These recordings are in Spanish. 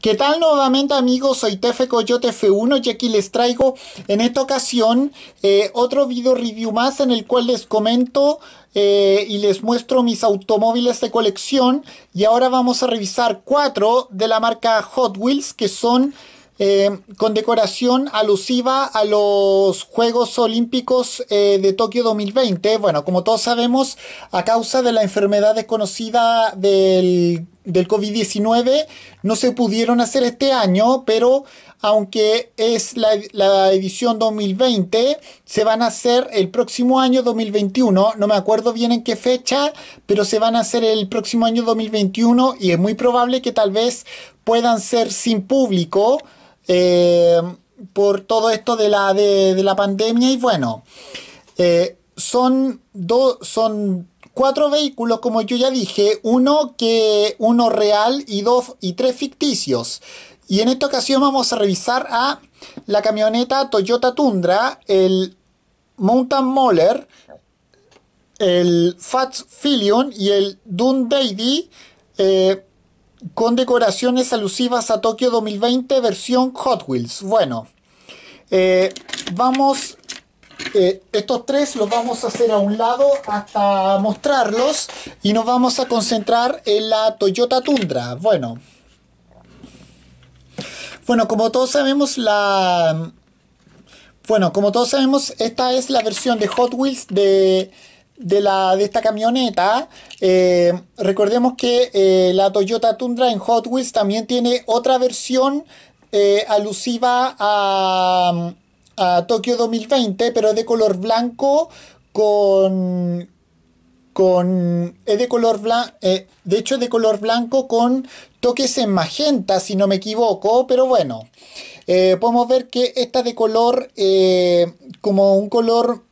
¿Qué tal nuevamente amigos? Soy Tefe Coyote F1 y aquí les traigo en esta ocasión eh, otro video review más en el cual les comento eh, y les muestro mis automóviles de colección y ahora vamos a revisar cuatro de la marca Hot Wheels que son eh, con decoración alusiva a los Juegos Olímpicos de Tokio 2020. Bueno, como todos sabemos, a causa de la enfermedad desconocida del del COVID-19 no se pudieron hacer este año, pero aunque es la, edición 2020, se van a hacer el próximo año 2021, no me acuerdo bien en qué fecha, pero se van a hacer el próximo año 2021 y es muy probable que tal vez puedan ser sin público eh, por todo esto de la, de, la pandemia y bueno, eh, son, dos son cuatro vehículos, como yo ya dije, uno que uno real y dos y tres ficticios. Y en esta ocasión vamos a revisar a la camioneta Toyota Tundra, el Mountain Moller, el Fat Filion y el Dune eh, con decoraciones alusivas a Tokio 2020 versión Hot Wheels. Bueno, eh, vamos eh, estos tres los vamos a hacer a un lado hasta mostrarlos y nos vamos a concentrar en la Toyota Tundra. Bueno, bueno como todos sabemos, la... Bueno, como todos sabemos, esta es la versión de Hot Wheels de, la, de esta camioneta. Eh, recordemos que eh, la Toyota Tundra en Hot Wheels también tiene otra versión alusiva a a Tokio 2020, pero de color blanco con con es de color blanco eh, de hecho es de color blanco con toques en magenta si no me equivoco pero bueno eh, podemos ver que está de color eh, como un color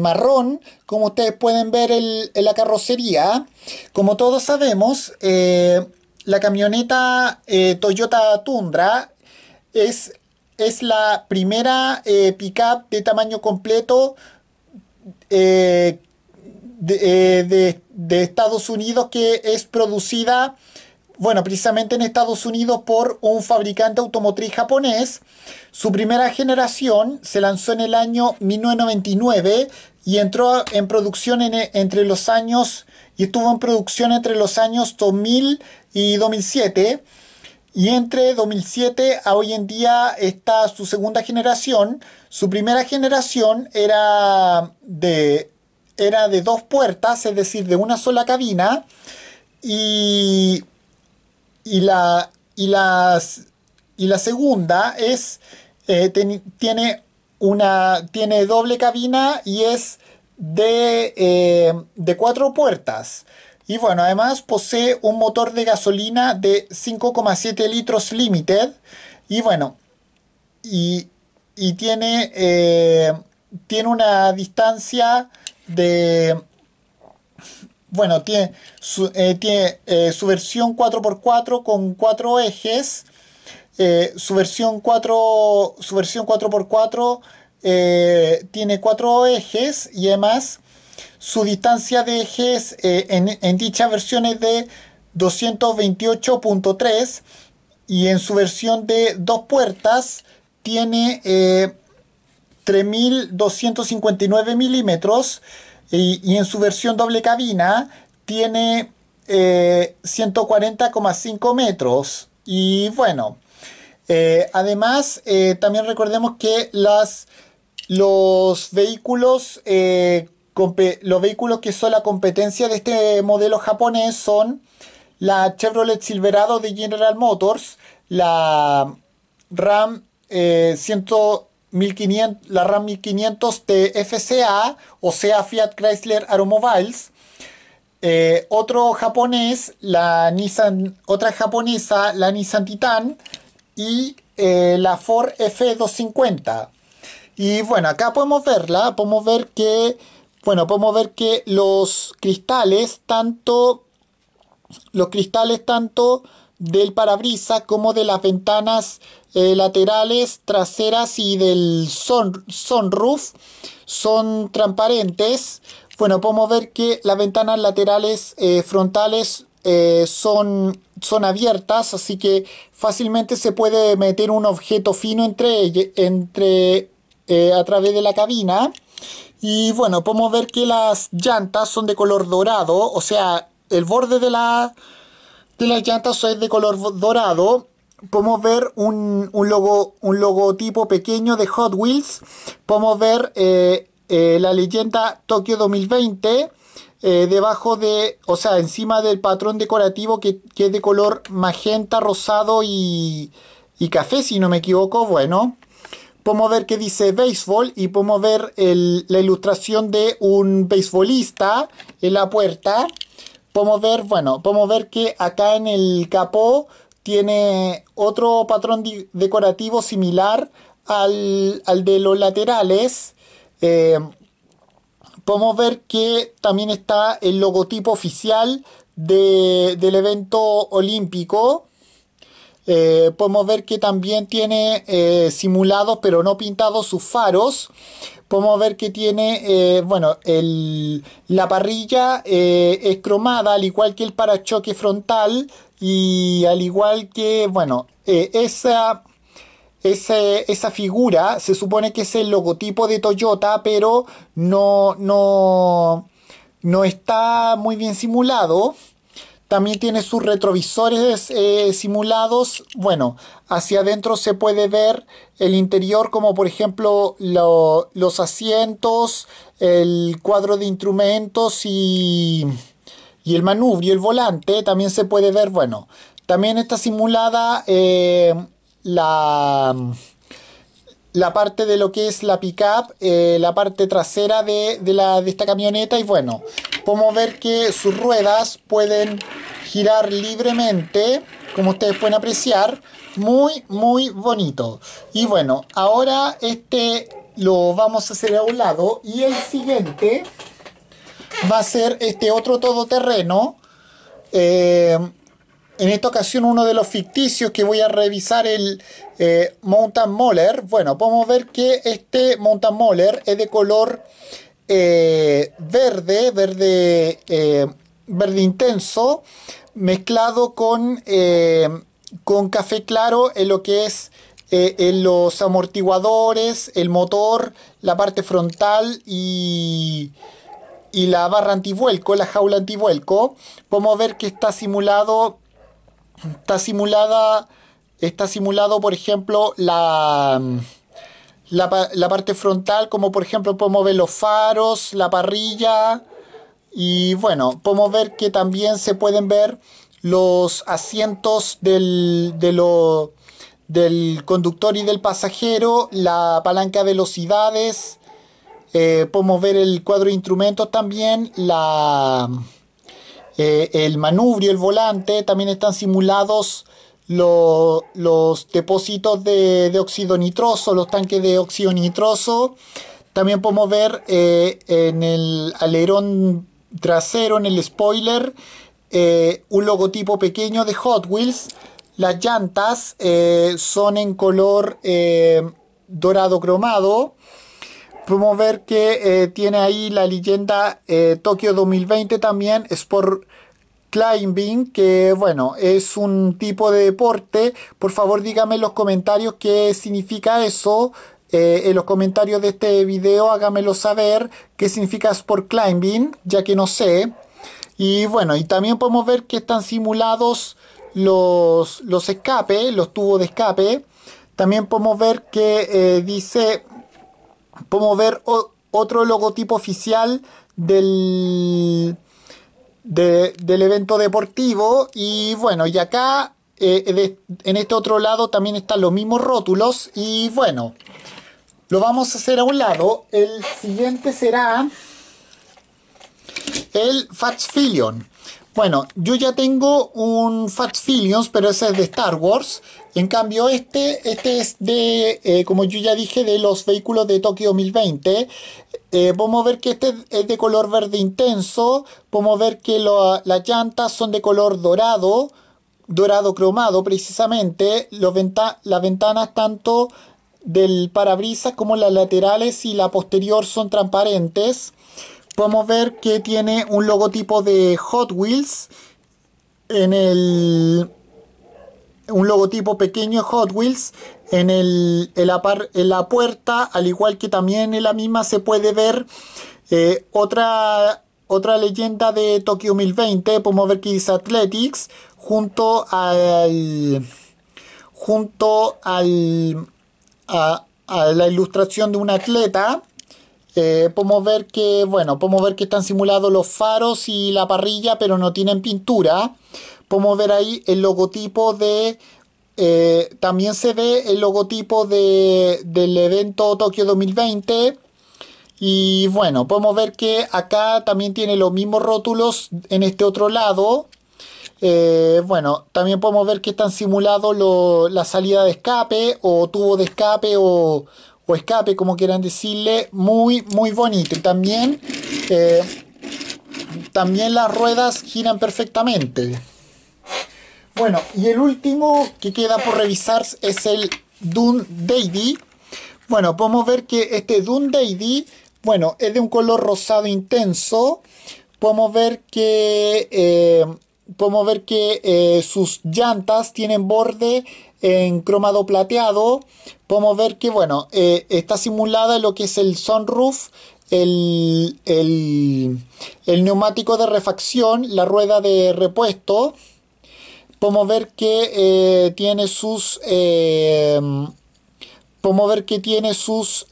marrón como ustedes pueden ver el, en la carrocería como todos sabemos la camioneta Toyota Tundra es es la primera eh, pickup de tamaño completo eh, eh, de, Estados Unidos que es producida, bueno, precisamente en Estados Unidos por un fabricante automotriz japonés. Su primera generación se lanzó en el año 1999 y entró en producción entre los años y estuvo en producción entre los años 2000 y 2007. Y entre 2007 a hoy en día está su segunda generación. Su primera generación era de, era de dos puertas, es decir, de una sola cabina. Y, la, y, y la segunda es, eh, tiene, una, tiene doble cabina y es de, eh, de cuatro puertas. Y bueno, además posee un motor de gasolina de 5,7 litros limited. Y bueno, y, tiene, eh, tiene una distancia de... Bueno, tiene su, eh, tiene, eh, su versión 4x4 con 4 ejes. su versión 4 su versión 4x4 tiene 4 ejes y además su distancia de ejes eh, en, dicha versión es de 228.3 y en su versión de dos puertas tiene 3.259 eh, milímetros y, en su versión doble cabina tiene 140,5 eh, metros. Y bueno, además también recordemos que las, los vehículos los vehículos que son la competencia de este modelo japonés son la Chevrolet Silverado de General Motors, la Ram 1500, eh, la Ram 1500 de FCA, o sea Fiat Chrysler Aeromobiles... Eh, otro japonés, la Nissan, otra japonesa, la Nissan Titan y eh, la Ford F250. Y bueno, acá podemos verla, podemos ver que bueno, podemos ver que los cristales, tanto los cristales tanto del parabrisa como de las ventanas eh, laterales, traseras y del sunroof son transparentes. Bueno, podemos ver que las ventanas laterales eh, frontales eh, son, son abiertas, así que fácilmente se puede meter un objeto fino entre, entre a través de la cabina. Y bueno, podemos ver que las llantas son de color dorado, o sea, el borde de, de las llantas es de color dorado. Podemos ver un, logo, un logotipo pequeño de Hot Wheels. Podemos ver eh, eh, la leyenda Tokio 2020 eh, debajo de, o sea, encima del patrón decorativo que, que es de color magenta, rosado y, y café, si no me equivoco. Bueno, podemos ver que dice béisbol y podemos ver la ilustración de un béisbolista en la puerta. Podemos ver, bueno, podemos ver que acá en el capó tiene otro patrón decorativo similar al, de los laterales. Eh, podemos ver que también está el logotipo oficial del evento olímpico. Eh, podemos ver que también tiene eh, simulados pero no pintados sus faros. Podemos ver que tiene, eh, bueno, el, la parrilla es cromada, al igual que el parachoque frontal y al igual que, bueno, esa... esa figura se supone que es el logotipo de Toyota, pero no, no, no está muy bien simulado. También tiene sus retrovisores eh, simulados. Bueno, hacia adentro se puede ver el interior como por ejemplo los asientos, el cuadro de instrumentos y, el manubrio, el volante. También se puede ver, bueno, también está simulada eh, la, la parte de lo que es la pickup, eh, la parte trasera de, la, de esta camioneta y bueno, podemos ver que sus ruedas pueden girar libremente, como ustedes pueden apreciar, muy, muy bonito. Y bueno, ahora este lo vamos a hacer a un lado y el siguiente va a ser este otro todoterreno. Eh, en esta ocasión uno de los ficticios que voy a revisar el eh, Mountain Moller. Bueno, podemos ver que este Mountain Moller es de color eh, verde, verde, eh, verde intenso, mezclado con, eh, con café claro en lo que es en los amortiguadores, el motor, la parte frontal y, y la barra antivuelco, la jaula antivuelco. Podemos ver que está simulado, está simulada, está simulado por ejemplo la la, parte frontal, como por ejemplo podemos ver los faros, la parrilla y bueno, podemos ver que también se pueden ver los asientos del, de lo, del conductor y del pasajero, la palanca de velocidades, eh, podemos ver el cuadro de instrumentos también, la, eh, el manubrio, el volante, también están simulados los depósitos de, óxido nitroso, los tanques de óxido nitroso. También podemos ver eh, en el alerón trasero, en el spoiler, eh, un logotipo pequeño de Hot Wheels. Las llantas eh, son en color dorado cromado. Podemos ver que tiene ahí la leyenda Tokio 2020 también, es por climbing, que bueno, es un tipo de deporte. Por favor, dígame en los comentarios qué significa eso. Eh, en los comentarios de este video hágamelo saber qué significa sport climbing, ya que no sé. Y bueno, y también podemos ver que están simulados los, los escapes, los tubos de escape. También podemos ver que eh, dice, podemos ver otro logotipo oficial del, del evento deportivo. Y bueno, y acá eh, en este otro lado también están los mismos rótulos. Y bueno, lo vamos a hacer a un lado. El siguiente será el Faxfilion. Bueno, yo ya tengo un Fat pero ese es de Star Wars. En cambio, este, este es de, eh, como yo ya dije, de los vehículos de Tokio 2020. Eh, podemos vamos a ver que este es de color verde intenso. Podemos ver que las llantas son de color dorado, dorado cromado precisamente. las ventanas tanto del parabrisas como las laterales y la posterior son transparentes podemos ver que tiene un logotipo de Hot Wheels en el un logotipo pequeño Hot Wheels en, el, la, puerta, al igual que también en la misma se puede ver eh, otra, otra leyenda de Tokio 2020, podemos ver que dice Athletics, junto al junto al a la ilustración de un atleta este, podemos ver que, bueno, podemos ver que están simulados los faros y la parrilla, pero no tienen pintura. Podemos ver ahí el logotipo de... Eh, también se ve el logotipo del evento Tokio 2020. Y bueno, podemos ver que acá también tiene los mismos rótulos en este otro lado. Eh, bueno, también podemos ver que están simulados la salida de escape o tubo de escape o, o escape, como quieran decirle, muy, muy bonito. Y también, eh, también las ruedas giran perfectamente. Bueno, y el último que queda por revisar es el Dune Daddy. Bueno, podemos ver que este Dune Daddy, bueno, es de un color rosado intenso. Podemos ver que, eh, podemos ver que eh, sus llantas tienen borde en cromado plateado podemos ver que, bueno, eh, está simulada lo que es el sunroof, el, el, neumático de refacción, la rueda de repuesto. Podemos ver que eh, tiene sus... Eh, ver que tiene sus,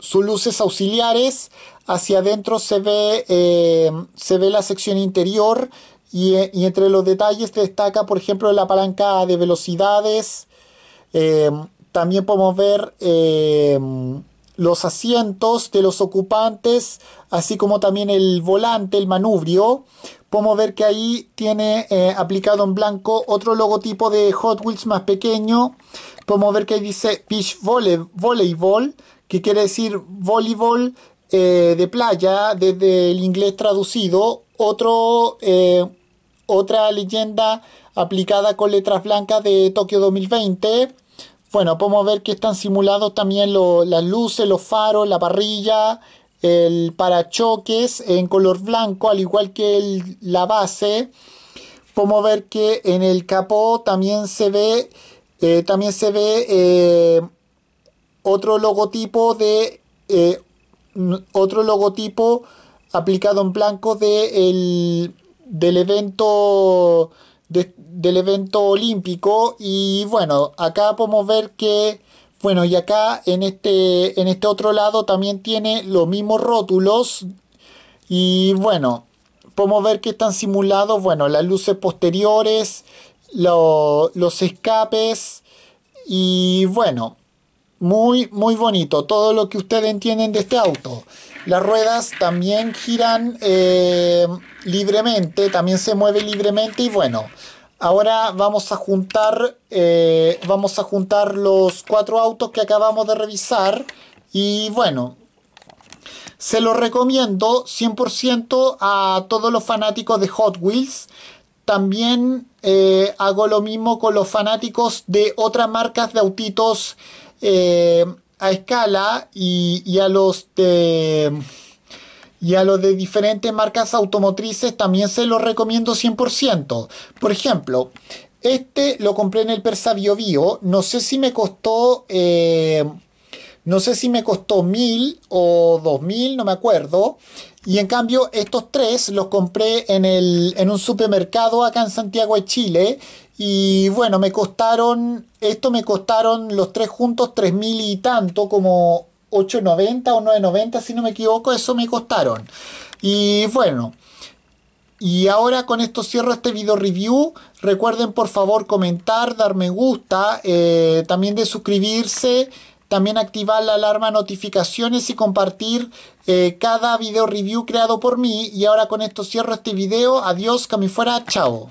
sus luces auxiliares. Hacia adentro se ve, se ve la sección interior y, entre los detalles destaca, por ejemplo, la palanca de velocidades. También podemos ver eh, los asientos de los ocupantes, así como también el volante, el manubrio. Podemos ver que ahí tiene eh, aplicado en blanco otro logotipo de Hot Wheels más pequeño. Podemos ver que ahí dice Beach Volleyball, que quiere decir voleibol eh, de playa, desde el inglés traducido. Otro, otra leyenda aplicada con letras blancas de Tokio 2020. Bueno, podemos ver que están simulados también las luces, los faros, la parrilla, el parachoques en color blanco, al igual que la base. Podemos ver que en el capó también se ve, eh, también se ve eh, otro logotipo de eh, otro logotipo aplicado en blanco de del evento del evento olímpico y bueno, acá podemos ver que, bueno, y acá en este, en este otro lado también tiene los mismos rótulos y bueno, podemos ver que están simulados, bueno, las luces posteriores, los escapes y bueno, muy, muy bonito. Todo lo que ustedes entienden de este auto. Las ruedas también giran eh, libremente, también se mueve libremente y bueno. Ahora vamos a juntar, eh, vamos a juntar los cuatro autos que acabamos de revisar y bueno, se los recomiendo 100% a todos los fanáticos de Hot Wheels. También eh, hago lo mismo con los fanáticos de otras marcas de autitos eh, a escala y, a los de, y a los de diferentes marcas automotrices también se los recomiendo 100%. Por ejemplo, este lo compré en el Persa Bio, No sé si me costó. Eh, no sé si me costó mil o dos mil, no me acuerdo. Y en cambio, estos tres los compré en, el, en un supermercado acá en Santiago de Chile. Y bueno, me costaron, esto me costaron los tres juntos 3.000 y tanto, como 8.90 o 9.90, si no me equivoco, eso me costaron. Y bueno, y ahora con esto cierro este video review. Recuerden por favor comentar, dar me gusta, eh, también de suscribirse, también activar la alarma notificaciones y compartir eh, cada video review creado por mí. Y ahora con esto cierro este video. Adiós, que fuera, chao.